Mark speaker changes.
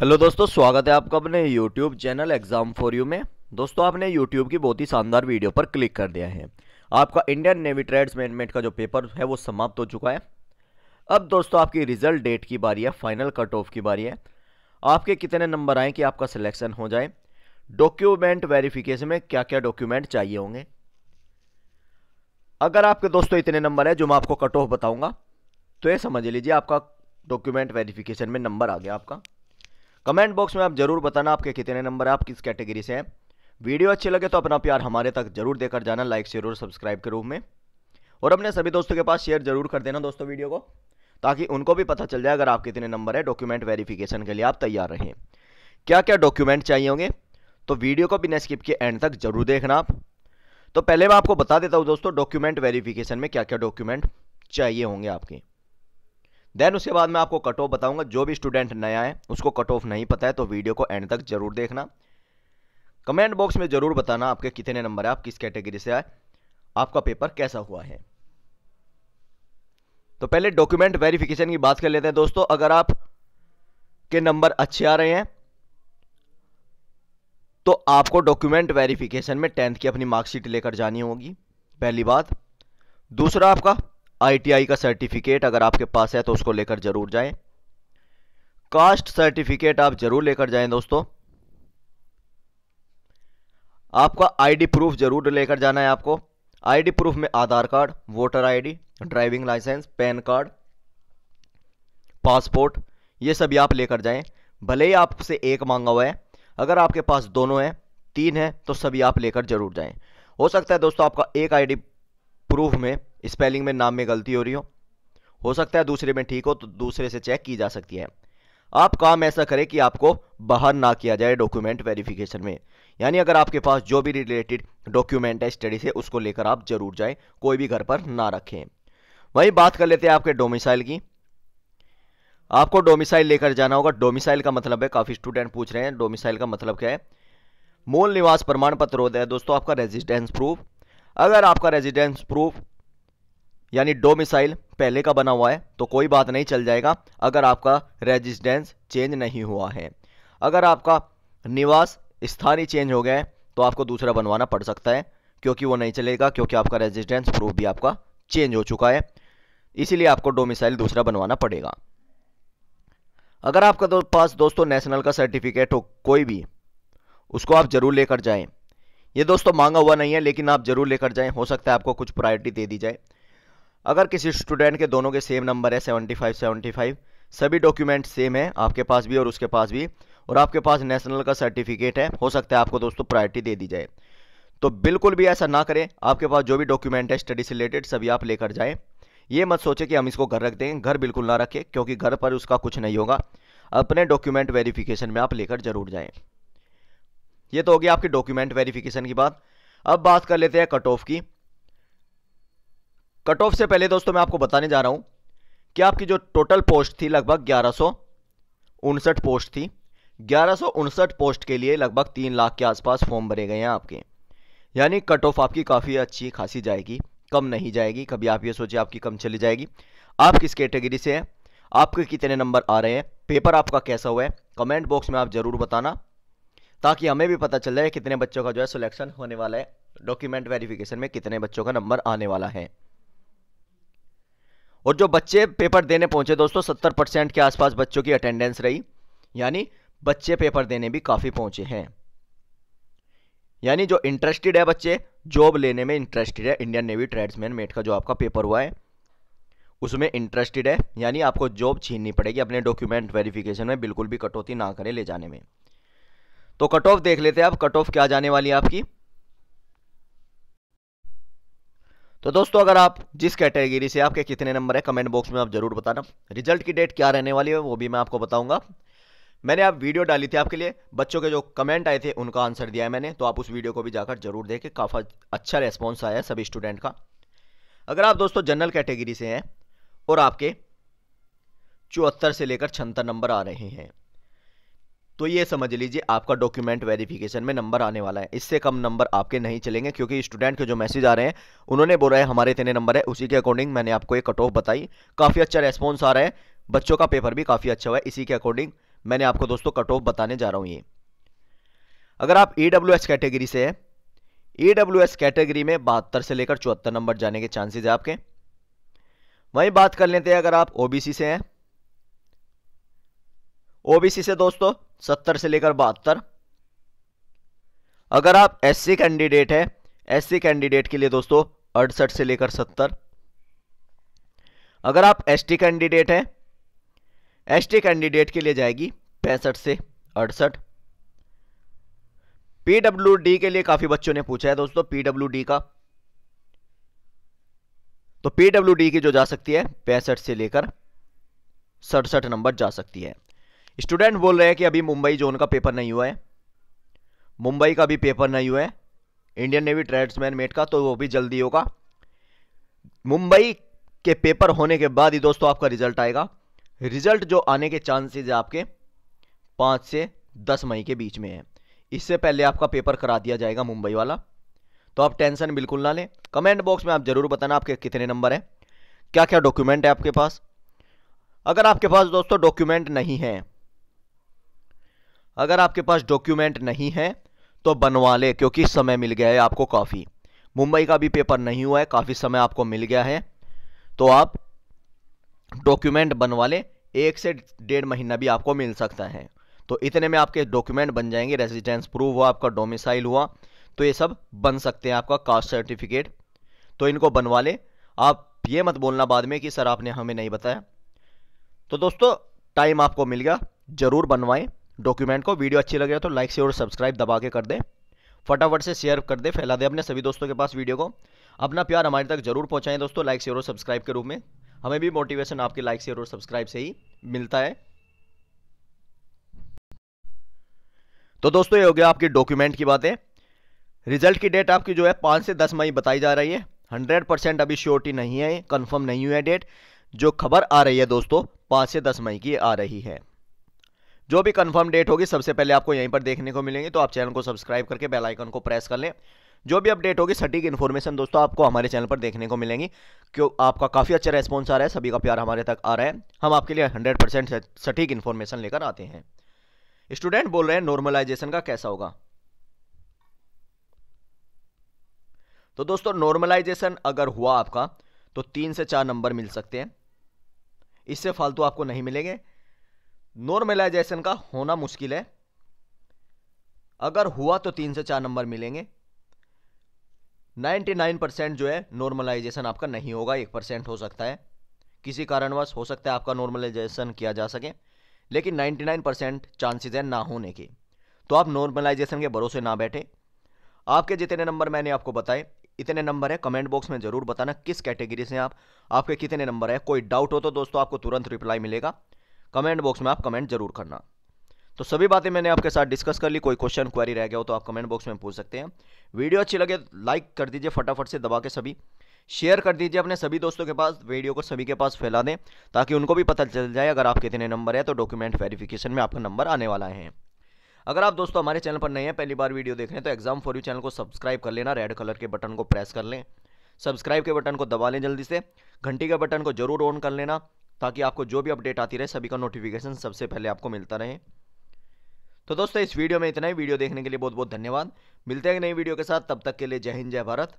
Speaker 1: hello दोस्तों स्वागत है आपका अपने YouTube channel exam for you में दोस्तों आपने यूट्यूब की बहुत ही शानदार वीडियो पर क्लिक कर दिया है आपका इंडियन नेवी ट्रेड्स मैनेजमेंट का जो पेपर है वो समाप्त हो चुका है अब दोस्तों आपकी रिजल्ट डेट की बारी है फाइनल कट ऑफ की बारी है आपके कितने नंबर आए कि आपका सिलेक्शन हो जाए डॉक्यूमेंट वेरिफिकेशन में क्या क्या डॉक्यूमेंट चाहिए होंगे अगर आपके दोस्तों इतने नंबर है जो मैं आपको कट ऑफ बताऊँगा तो ये समझ लीजिए आपका डॉक्यूमेंट वेरिफिकेशन में नंबर आ गया आपका कमेंट बॉक्स में आप जरूर बताना आपके कितने नंबर आप किस कैटेगरी से हैं वीडियो अच्छे लगे तो अपना प्यार हमारे तक जरूर देकर जाना लाइक शेयर और सब्सक्राइब के रूप में और अपने सभी दोस्तों के पास शेयर जरूर कर देना दोस्तों वीडियो को ताकि उनको भी पता चल जाए अगर आप कितने नंबर है डॉक्यूमेंट वेरिफिकेशन के लिए आप तैयार रहें क्या क्या डॉक्यूमेंट चाहिए होंगे तो वीडियो को बिना स्किप के एंड तक जरूर देखना आप तो पहले मैं आपको बता देता हूँ दोस्तों डॉक्यूमेंट वेरिफिकेशन में क्या क्या डॉक्यूमेंट चाहिए होंगे आपके देन उसके बाद मैं आपको कट ऑफ बताऊंगा जो भी स्टूडेंट नया है उसको कट ऑफ नहीं पता है तो वीडियो को एंड तक जरूर देखना कमेंट बॉक्स में ज़रूर बताना आपके कितने नंबर है आप किस कैटेगरी से आए आपका पेपर कैसा हुआ है तो पहले डॉक्यूमेंट वेरिफिकेशन की बात कर लेते हैं दोस्तों अगर आप के नंबर अच्छे आ रहे हैं तो आपको डॉक्यूमेंट वेरिफिकेशन में टेंथ की अपनी मार्कशीट लेकर जानी होगी पहली बात दूसरा आपका आईटीआई का सर्टिफिकेट अगर आपके पास है तो उसको लेकर जरूर जाएं कास्ट सर्टिफिकेट आप जरूर लेकर जाएं दोस्तों आपका आईडी प्रूफ जरूर लेकर जाना है आपको आईडी प्रूफ में Aadhaar card voter ID driving licence PAN card passport ये सभी आप लेकर जाएं भले ही आपसे एक मांगा हुआ है अगर आपके पास दोनों हैं तीन है तो सभी आप लेकर जरूर जाएं हो सकता है दोस्तों आपका एक आईडी प्रूफ में स्पेलिंग में नाम में गलती हो रही हो हो सकता है दूसरे में ठीक हो तो दूसरे से चेक की जा सकती है आप काम ऐसा करें कि आपको बाहर ना किया जाए डॉक्यूमेंट वेरिफिकेशन में यानी अगर आपके पास जो भी रिलेटेड डॉक्यूमेंट है स्टडी से उसको लेकर आप जरूर जाएं कोई भी घर पर ना रखें वही बात कर लेते हैं आपके डोमिसाइल की आपको डोमिसाइल लेकर जाना होगा डोमिसाइल का मतलब है काफ़ी स्टूडेंट पूछ रहे हैं डोमिसाइल का मतलब क्या है मूल निवास प्रमाण पत्र होता है दोस्तों आपका रेजिडेंस प्रूफ अगर आपका रेजिडेंस प्रूफ यानी डोमिसाइल पहले का बना हुआ है तो कोई बात नहीं चल जाएगा अगर आपका रेजिडेंस चेंज नहीं हुआ है अगर आपका निवास स्थानीय चेंज हो गया है तो आपको दूसरा बनवाना पड़ सकता है क्योंकि वो नहीं चलेगा क्योंकि आपका रेजिडेंस प्रूफ भी आपका चेंज हो चुका है इसीलिए आपको डोमिसाइल दूसरा बनवाना पड़ेगा अगर आपका दो पास दोस्तों नेशनल का सर्टिफिकेट हो कोई भी उसको आप ज़रूर लेकर जाएं ये दोस्तों मांगा हुआ नहीं है लेकिन आप जरूर लेकर जाएं हो सकता है आपको कुछ प्रायोरिटी दे दी जाए अगर किसी स्टूडेंट के दोनों के सेम नंबर है सेवेंटी फाइव सेवेंटी फाइव सभी डॉक्यूमेंट सेम है आपके पास भी और उसके पास भी और आपके पास नेशनल का सर्टिफिकेट है हो सकता है आपको दोस्तों प्रायोरिटी दे दी जाए तो बिल्कुल भी ऐसा ना करें आपके पास जो भी डॉक्यूमेंट है स्टडी से रिलेटेड सभी आप लेकर जाएँ ये मत सोचें कि हम इसको घर रख दें घर बिल्कुल ना रखें क्योंकि घर पर उसका कुछ नहीं होगा अपने डॉक्यूमेंट वेरिफिकेशन में आप लेकर जरूर जाएं ये तो होगी आपकी डॉक्यूमेंट वेरिफिकेशन की बात अब बात कर लेते हैं कट ऑफ की कट ऑफ से पहले दोस्तों मैं आपको बताने जा रहा हूं कि आपकी जो टोटल पोस्ट थी लगभग ग्यारह उनसठ पोस्ट थी ग्यारह उनसठ पोस्ट के लिए लगभग तीन लाख के आसपास फॉर्म भरे गए हैं आपके यानी कट ऑफ आपकी काफ़ी अच्छी खासी जाएगी कम नहीं जाएगी कभी आप ये सोचिए आपकी कम चली जाएगी आप किस कैटेगरी से हैं आपके कितने नंबर आ रहे हैं पेपर आपका कैसा हुआ है कमेंट बॉक्स में आप ज़रूर बताना ताकि हमें भी पता चल जाए कितने बच्चों का जो है सिलेक्शन होने वाला है डॉक्यूमेंट वेरिफिकेशन में कितने बच्चों का नंबर आने वाला है और जो बच्चे पेपर देने पहुंचे दोस्तों सत्तर परसेंट के आसपास बच्चों की अटेंडेंस रही यानी बच्चे पेपर देने भी काफ़ी पहुंचे हैं यानी जो इंटरेस्टेड है बच्चे जॉब लेने में इंटरेस्टेड है इंडियन नेवी ट्रेड्समैन मेट का जो आपका पेपर हुआ है उसमें इंटरेस्टेड है यानी आपको जॉब छीननी पड़ेगी अपने डॉक्यूमेंट वेरिफिकेशन में बिल्कुल भी कटौती ना करें ले जाने में तो कट ऑफ देख लेते हैं आप कट ऑफ क्या जाने वाली है आपकी तो दोस्तों अगर आप जिस कैटेगरी से आपके कितने नंबर है कमेंट बॉक्स में आप जरूर बताना रिजल्ट की डेट क्या रहने वाली है वो भी मैं आपको बताऊंगा मैंने आप वीडियो डाली थी आपके लिए बच्चों के जो कमेंट आए थे उनका आंसर दिया है मैंने तो आप उस वीडियो को भी जाकर जरूर देखें काफ़ी अच्छा रेस्पॉन्स आया है सभी स्टूडेंट का अगर आप दोस्तों जनरल कैटेगरी से हैं और आपके चौहत्तर से लेकर छहत्तर नंबर आ रहे हैं तो ये समझ लीजिए आपका डॉक्यूमेंट वेरिफिकेशन में नंबर आने वाला है इससे कम नंबर आपके नहीं चलेंगे क्योंकि स्टूडेंट के जो मैसेज आ रहे हैं उन्होंने बोला है हमारे इतने नंबर है उसी के अकॉर्डिंग मैंने आपको एक कट ऑफ बताई काफ़ी अच्छा रेस्पॉन्स आ रहा है बच्चों का पेपर भी काफ़ी अच्छा हुआ है इसी के अकॉर्डिंग मैंने आपको दोस्तों कट ऑफ बताने जा रहा हूँ ये अगर आप ई कैटेगरी से है ई कैटेगरी में बहत्तर से लेकर चौहत्तर नंबर जाने के चांसेज है आपके वहीं बात कर लेते हैं अगर आप ओ से हैं ओबीसी से दोस्तों सत्तर से लेकर बहत्तर अगर आप एससी कैंडिडेट है एससी कैंडिडेट के लिए दोस्तों अड़सठ से लेकर सत्तर अगर आप एसटी कैंडिडेट है एसटी कैंडिडेट के लिए जाएगी पैंसठ से अड़सठ पीडब्ल्यू के लिए काफी बच्चों ने पूछा है दोस्तों पीडब्ल्यू का तो पीडब्ल्यू की जो जा सकती है पैंसठ से लेकर सड़सठ नंबर जा सकती है स्टूडेंट बोल रहे हैं कि अभी मुंबई जोन का पेपर नहीं हुआ है मुंबई का भी पेपर नहीं हुआ है इंडियन नेवी ट्रेड्समैन मेट का तो वो भी जल्दी होगा मुंबई के पेपर होने के बाद ही दोस्तों आपका रिजल्ट आएगा रिजल्ट जो आने के चांसेज आपके पाँच से दस मई के बीच में है इससे पहले आपका पेपर करा दिया जाएगा मुंबई वाला तो आप टेंशन बिल्कुल ना लें कमेंट बॉक्स में आप ज़रूर बताना आपके कितने नंबर हैं क्या क्या डॉक्यूमेंट है आपके पास अगर आपके पास दोस्तों डॉक्यूमेंट नहीं है अगर आपके पास डॉक्यूमेंट नहीं है तो बनवा ले क्योंकि समय मिल गया है आपको काफ़ी मुंबई का भी पेपर नहीं हुआ है काफ़ी समय आपको मिल गया है तो आप डॉक्यूमेंट बनवा लें एक से डेढ़ महीना भी आपको मिल सकता है तो इतने में आपके डॉक्यूमेंट बन जाएंगे रेजिडेंस प्रूफ हुआ आपका डोमिसाइल हुआ तो ये सब बन सकते हैं आपका कास्ट सर्टिफिकेट तो इनको बनवा लें आप ये मत बोलना बाद में कि सर आपने हमें नहीं बताया तो दोस्तों टाइम आपको मिल गया ज़रूर बनवाएं डॉक्यूमेंट को वीडियो अच्छी लगे तो लाइक शेयर और सब्सक्राइब दबा के कर दे फटाफट से शेयर कर दे फैला दे अपने सभी दोस्तों के पास वीडियो को अपना प्यार हमारे तक जरूर पहुँचाएँ दोस्तों लाइक शेयर और सब्सक्राइब के रूप में हमें भी मोटिवेशन आपके लाइक शेयर और सब्सक्राइब से ही मिलता है तो दोस्तों ये हो गया आपकी डॉक्यूमेंट की बातें रिजल्ट की डेट आपकी जो है पाँच से दस मई बताई जा रही है हंड्रेड परसेंट अभी श्योरिटी नहीं है कंफर्म नहीं हुई है डेट जो खबर आ रही है दोस्तों पाँच से दस मई की आ रही है जो भी कंफर्म डेट होगी सबसे पहले आपको यहीं पर देखने को मिलेंगे तो आप चैनल को सब्सक्राइब करके बेल आइकन को प्रेस कर लें जो भी अपडेट होगी सटीक इन्फॉर्मेशन दोस्तों आपको हमारे चैनल पर देखने को मिलेंगी क्यों आपका काफ़ी अच्छा रेस्पॉन्स आ रहा है सभी का प्यार हमारे तक आ रहा है हम आपके लिए हंड्रेड परसेंट सटीक इन्फॉर्मेशन लेकर आते हैं स्टूडेंट बोल रहे हैं नॉर्मलाइजेशन का कैसा होगा तो दोस्तों नॉर्मलाइजेशन अगर हुआ आपका तो तीन से चार नंबर मिल सकते हैं इससे फालतू आपको नहीं मिलेंगे नॉर्मलाइजेशन का होना मुश्किल है अगर हुआ तो तीन से चार नंबर मिलेंगे 99 परसेंट जो है नॉर्मलाइजेशन आपका नहीं होगा एक परसेंट हो सकता है किसी कारणवश हो सकता है आपका नॉर्मलाइजेशन किया जा सके लेकिन 99 परसेंट चांसेज है ना होने के तो आप नॉर्मलाइजेशन के भरोसे ना बैठे आपके जितने नंबर मैंने आपको बताए इतने नंबर है कमेंट बॉक्स में ज़रूर बताना किस कैटेगरी से आप आपके कितने नंबर है कोई डाउट हो तो दोस्तों आपको तुरंत रिप्लाई मिलेगा कमेंट बॉक्स में आप कमेंट जरूर करना तो सभी बातें मैंने आपके साथ डिस्कस कर ली कोई क्वेश्चन क्वारी रह गया हो तो आप कमेंट बॉक्स में पूछ सकते हैं वीडियो अच्छी लगे लाइक तो कर दीजिए फटाफट से दबा के सभी शेयर कर दीजिए अपने सभी दोस्तों के पास वीडियो को सभी के पास फैला दें ताकि उनको भी पता चल जाए अगर आपके इतने नंबर है तो डॉक्यूमेंट वेरिफिकेशन में आपका नंबर आने वाला है अगर आप दोस्तों हमारे चैनल पर नए हैं पहली बार वीडियो देख रहे हैं तो एग्जाम फॉर यू चैनल को सब्सक्राइब कर लेना रेड कलर के बटन को प्रेस कर लें सब्सक्राइब के बटन को दबा लें जल्दी से घंटी के बटन को जरूर ऑन कर लेना ताकि आपको जो भी अपडेट आती रहे सभी का नोटिफिकेशन सबसे पहले आपको मिलता रहे तो दोस्तों इस वीडियो में इतना ही वीडियो देखने के लिए बहुत बहुत धन्यवाद मिलते हैं नई वीडियो के साथ तब तक के लिए जय हिंद जय भारत